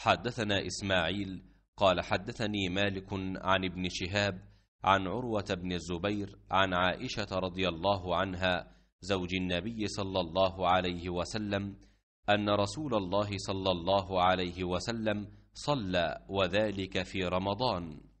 حدثنا إسماعيل قال حدثني مالك عن ابن شهاب عن عروة بن الزبير عن عائشة رضي الله عنها زوج النبي صلى الله عليه وسلم أن رسول الله صلى الله عليه وسلم صلى وذلك في رمضان